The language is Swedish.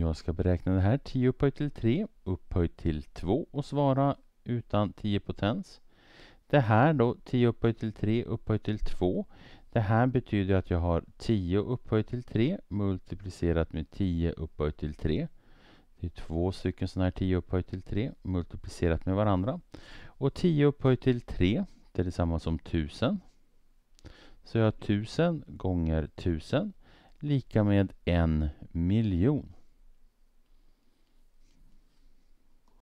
Jag ska beräkna det här 10 upphöjt till 3 upphöjt till 2 och svara utan 10 potens. Det här då, 10 upphöjt till 3 upphöjt till 2. Det här betyder att jag har 10 upphöjt till 3 multiplicerat med 10 upphöjt till 3. Det är två stycken sådana här 10 upphöjt till 3 multiplicerat med varandra. Och 10 upphöjt till 3, det är detsamma som 1000. Så jag har 1000 gånger 1000 lika med en miljon.